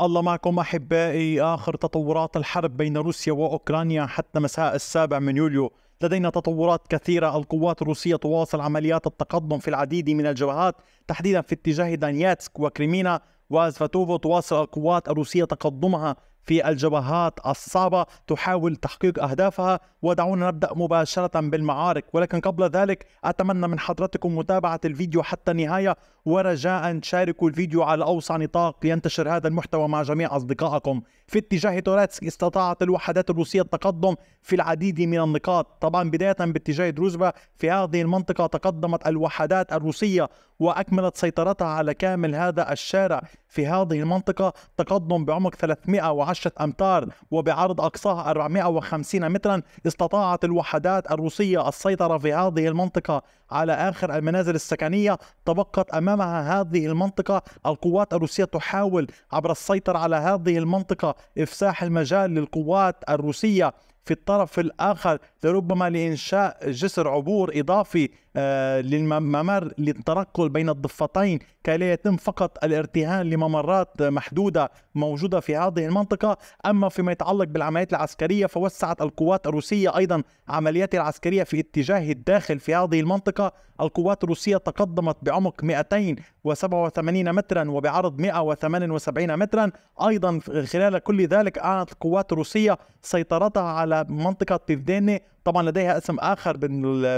الله معكم احبائي اخر تطورات الحرب بين روسيا واوكرانيا حتى مساء السابع من يوليو لدينا تطورات كثيره القوات الروسيه تواصل عمليات التقدم في العديد من الجبهات تحديدا في اتجاه دانياتسك وكريمينا وازفاتوفو تواصل القوات الروسيه تقدمها في الجبهات الصعبة تحاول تحقيق أهدافها ودعونا نبدأ مباشرة بالمعارك ولكن قبل ذلك أتمنى من حضرتكم متابعة الفيديو حتى النهاية ورجاء شاركوا الفيديو على أوسع نطاق لينتشر هذا المحتوى مع جميع أصدقائكم في اتجاه توراتسك استطاعت الوحدات الروسية التقدم في العديد من النقاط طبعا بداية باتجاه دروزبا في هذه المنطقة تقدمت الوحدات الروسية وأكملت سيطرتها على كامل هذا الشارع في هذه المنطقة تقدم بعمق 310 أمتار وبعرض أقصاها 450 مترا استطاعت الوحدات الروسية السيطرة في هذه المنطقة على آخر المنازل السكنية تبقت أمامها هذه المنطقة القوات الروسية تحاول عبر السيطرة على هذه المنطقة إفساح المجال للقوات الروسية في الطرف الآخر لربما لإنشاء جسر عبور إضافي آه، للممر للتنقل بين الضفتين كي لا يتم فقط الارتهان لممرات محدودة موجودة في هذه المنطقة أما فيما يتعلق بالعمليات العسكرية فوسعت القوات الروسية أيضا عملياتها العسكرية في اتجاه الداخل في هذه المنطقة القوات الروسية تقدمت بعمق 287 مترا وبعرض 178 مترا أيضا خلال كل ذلك أعلنت القوات الروسية سيطرتها على منطقة تيفديني طبعا لديها اسم آخر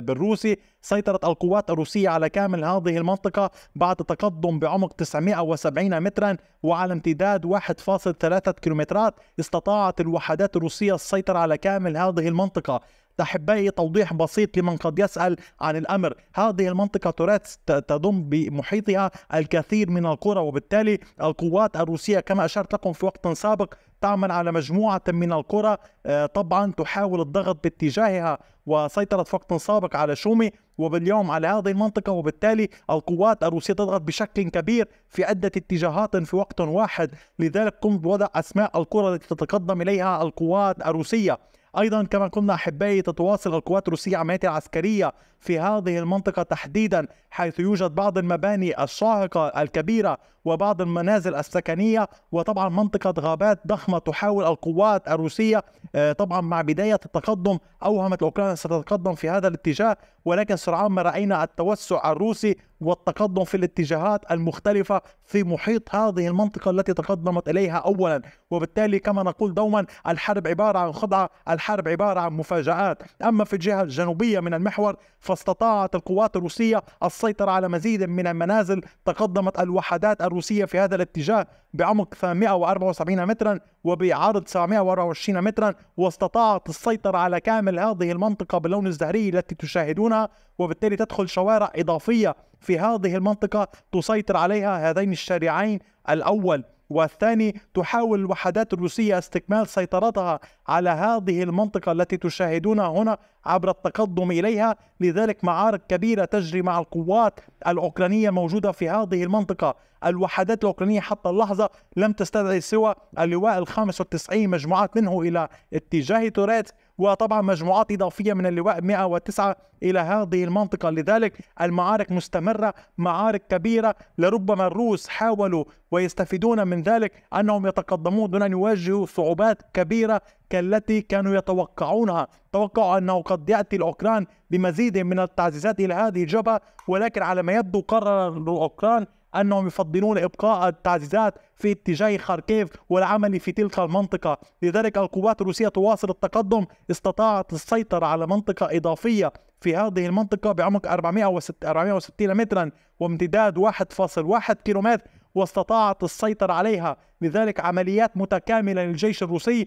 بالروسي سيطرت القوات الروسية على كامل هذه المنطقة بعد تقدم بعمق 970 مترا وعلى امتداد 1.3 كيلومترات استطاعت الوحدات الروسية السيطرة على كامل هذه المنطقة أحبائي توضيح بسيط لمن قد يسأل عن الأمر هذه المنطقة تورات تضم بمحيطها الكثير من القرى وبالتالي القوات الروسية كما أشرت لكم في وقت سابق تعمل على مجموعة من القرى آه، طبعا تحاول الضغط باتجاهها وسيطرت في وقت سابق على شومي وباليوم على هذه المنطقة وبالتالي القوات الروسية تضغط بشكل كبير في عدة اتجاهات في وقت واحد لذلك قمت بوضع أسماء القرى التي تتقدم إليها القوات الروسية أيضا كما قلنا أحبائي تتواصل القوات الروسية عملياتها العسكرية في هذه المنطقة تحديدا حيث يوجد بعض المباني الشاهقة الكبيرة وبعض المنازل السكنية وطبعا منطقة غابات ضخمة تحاول القوات الروسية آه، طبعا مع بداية التقدم أوهمت أوكرانيا ستتقدم في هذا الاتجاه ولكن سرعان ما رأينا التوسع الروسي والتقدم في الاتجاهات المختلفة في محيط هذه المنطقة التي تقدمت إليها أولا وبالتالي كما نقول دوما الحرب عبارة عن خضعة الحرب عبارة عن مفاجآت أما في الجهة الجنوبية من المحور فاستطاعت القوات الروسية السيطرة على مزيد من المنازل تقدمت الوحدات الروسية في هذا الاتجاه بعمق 874 مترا وبعرض 724 مترا واستطاعت السيطرة على كامل هذه المنطقة باللون الزهري التي تشاهدونها وبالتالي تدخل شوارع إضافية في هذه المنطقة تسيطر عليها هذين الشارعين الأول والثاني تحاول الوحدات الروسية استكمال سيطرتها على هذه المنطقة التي تشاهدونها هنا عبر التقدم إليها لذلك معارك كبيرة تجري مع القوات الأوكرانية الموجودة في هذه المنطقة الوحدات الأوكرانية حتى اللحظة لم تستدعي سوى اللواء الخامس والتسعين مجموعات منه إلى اتجاه توريت وطبعا مجموعات إضافية من اللواء 109 إلى هذه المنطقة لذلك المعارك مستمرة معارك كبيرة لربما الروس حاولوا ويستفيدون من ذلك أنهم يتقدمون دون أن يواجهوا صعوبات كبيرة كالتي كانوا يتوقعونها توقعوا أنه قد يأتي الأوكران بمزيد من التعزيزات إلى هذه الجبهة ولكن على ما يبدو قرر الأوكران أنهم يفضلون إبقاء التعزيزات في اتجاه خاركيف والعمل في تلك المنطقة لذلك القوات الروسية تواصل التقدم استطاعت السيطرة على منطقة إضافية في هذه المنطقة بعمق 460 مترا وامتداد 1.1 كيلومتر واستطاعت السيطرة عليها لذلك عمليات متكاملة للجيش الروسي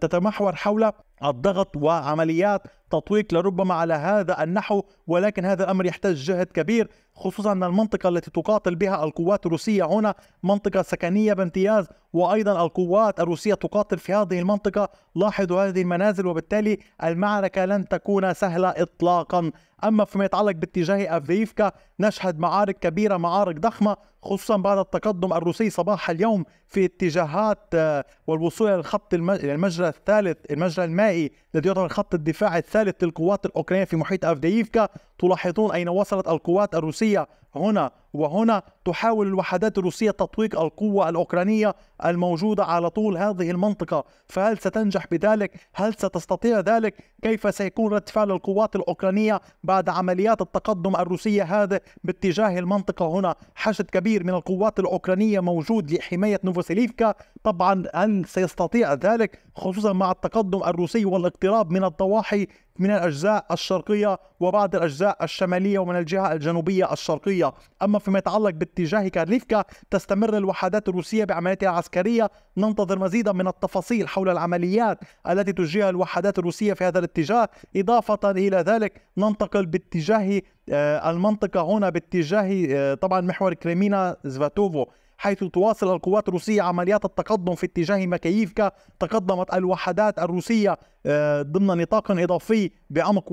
تتمحور حول الضغط وعمليات تطويق لربما على هذا النحو ولكن هذا الأمر يحتاج جهد كبير خصوصا أن المنطقة التي تقاتل بها القوات الروسية هنا منطقة سكنية بامتياز وأيضا القوات الروسية تقاتل في هذه المنطقة لاحظوا هذه المنازل وبالتالي المعركة لن تكون سهلة إطلاقا أما فيما يتعلق باتجاه أفديفكا نشهد معارك كبيرة معارك ضخمة خصوصا بعد التقدم الروسي صباح اليوم في في اتجاهات آه، والوصول الى الخط المجرى الثالث المجرى المائي الذي يعتبر خط الدفاع الثالث للقوات الأوكرانية في محيط أفدييفكا تلاحظون أين وصلت القوات الروسية هنا وهنا تحاول الوحدات الروسية تطويق القوة الأوكرانية الموجودة على طول هذه المنطقة فهل ستنجح بذلك؟ هل ستستطيع ذلك؟ كيف سيكون رد فعل القوات الأوكرانية بعد عمليات التقدم الروسية هذا باتجاه المنطقة هنا حشد كبير من القوات الأوكرانية موجود لحماية نوفوسيليفكا طبعا هل سيستطيع ذلك خصوصا مع التقدم الروسي والإقتصاد الاقتراب من الضواحي من الأجزاء الشرقية وبعض الأجزاء الشمالية ومن الجهة الجنوبية الشرقية أما فيما يتعلق باتجاه كارليفكا تستمر الوحدات الروسية بعملياتها العسكرية ننتظر مزيدا من التفاصيل حول العمليات التي تجريها الوحدات الروسية في هذا الاتجاه إضافة إلى ذلك ننتقل باتجاه آه، المنطقة هنا باتجاه آه، طبعا محور كريمينا زفاتوفو حيث تواصل القوات الروسية عمليات التقدم في اتجاه مكييفكا تقدمت الوحدات الروسية آه، ضمن نطاق إضافي بعمق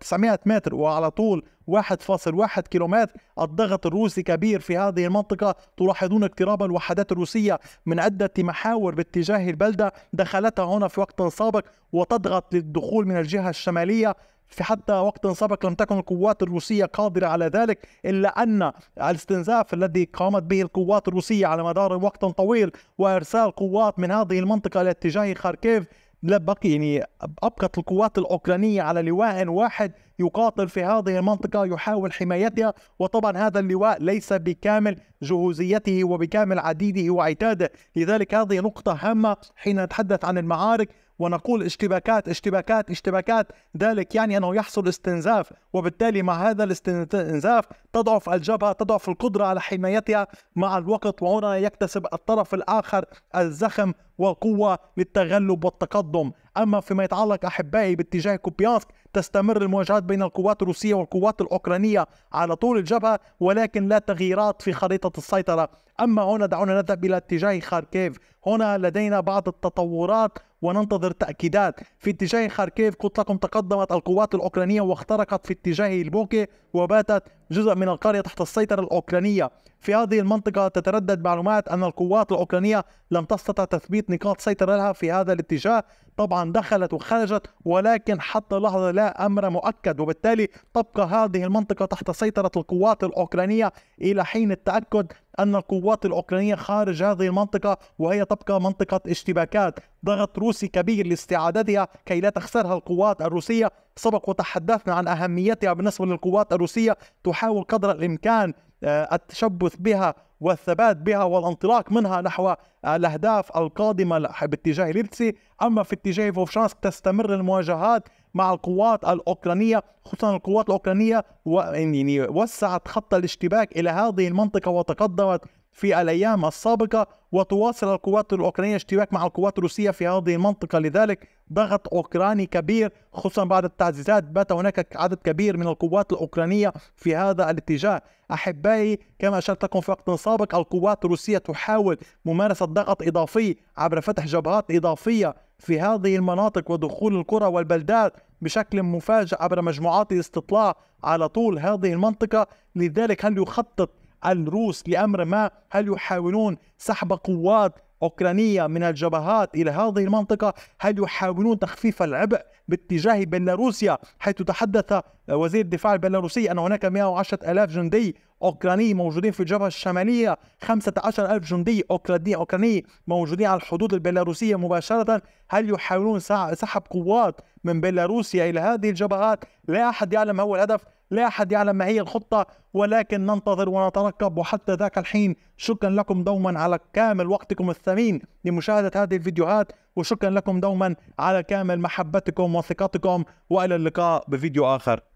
900 آه، متر وعلى طول 1.1 كيلومتر الضغط الروسي كبير في هذه المنطقة تلاحظون اقتراب الوحدات الروسية من عدة محاور باتجاه البلدة دخلتها هنا في وقت سابق وتضغط للدخول من الجهة الشمالية في حتى وقت سابق لم تكن القوات الروسية قادرة على ذلك إلا أن الاستنزاف الذي قامت به القوات الروسية على مدار وقت طويل وإرسال قوات من هذه المنطقة إلى اتجاه خاركيف بقي يعني أبقت القوات الأوكرانية على لواء واحد يقاتل في هذه المنطقة يحاول حمايتها وطبعا هذا اللواء ليس بكامل جهوزيته وبكامل عديده وعتاده لذلك هذه نقطة هامة حين نتحدث عن المعارك ونقول اشتباكات اشتباكات اشتباكات ذلك يعني أنه يحصل استنزاف وبالتالي مع هذا الاستنزاف تضعف الجبهة تضعف القدرة على حمايتها مع الوقت وهنا يكتسب الطرف الآخر الزخم والقوة للتغلب والتقدم أما فيما يتعلق أحبائي باتجاه كوبيانسك تستمر المواجهات بين القوات الروسية والقوات الأوكرانية على طول الجبهة ولكن لا تغييرات في خريطة السيطرة أما هنا دعونا نذهب إلى اتجاه خاركيف هنا لدينا بعض التطورات وننتظر تأكيدات في اتجاه خاركيف قلت لكم تقدمت القوات الأوكرانية واخترقت في اتجاه البوكي وباتت جزء من القرية تحت السيطرة الأوكرانية في هذه المنطقة تتردد معلومات أن القوات الأوكرانية لم تستطع تثبيت نقاط سيطرة لها في هذا الاتجاه طبعا دخلت وخرجت ولكن حتى اللحظة لا أمر مؤكد وبالتالي تبقى هذه المنطقة تحت سيطرة القوات الأوكرانية إلى حين التأكد أن القوات الأوكرانية خارج هذه المنطقة وهي تبقى منطقة اشتباكات ضغط روسي كبير لاستعادتها كي لا تخسرها القوات الروسية سبق وتحدثنا عن أهميتها بالنسبة للقوات الروسية تحاول قدر الإمكان آه، التشبث بها والثبات بها والانطلاق منها نحو الأهداف القادمة باتجاه ليبسي أما في اتجاه فوفشانسك تستمر المواجهات مع القوات الأوكرانية خصوصا القوات الأوكرانية يعني وسعت خط الاشتباك إلى هذه المنطقة وتقدمت في الأيام السابقة وتواصل القوات الأوكرانية اشتباك مع القوات الروسية في هذه المنطقة لذلك ضغط أوكراني كبير خصوصا بعد التعزيزات بات هناك عدد كبير من القوات الأوكرانية في هذا الاتجاه أحبائي كما أشرت لكم في وقت سابق القوات الروسية تحاول ممارسة ضغط إضافي عبر فتح جبهات إضافية في هذه المناطق ودخول القرى والبلدات بشكل مفاجئ عبر مجموعات الاستطلاع على طول هذه المنطقة لذلك هل يخطط الروس لأمر ما هل يحاولون سحب قوات أوكرانية من الجبهات إلى هذه المنطقة هل يحاولون تخفيف العبء باتجاه بيلاروسيا حيث تحدث آه، وزير الدفاع البيلاروسي أن هناك 110 ألاف جندي أوكراني موجودين في الجبهة الشمالية 15 ألف جندي أوكراني أوكراني موجودين على الحدود البيلاروسية مباشرة هل يحاولون سحب قوات من بيلاروسيا إلى هذه الجبهات لا أحد يعلم هو الهدف لا أحد يعلم ما هي الخطة ولكن ننتظر ونترقب وحتى ذاك الحين شكرا لكم دوما على كامل وقتكم الثمين لمشاهدة هذه الفيديوهات وشكرا لكم دوما على كامل محبتكم وثقتكم وإلى اللقاء بفيديو آخر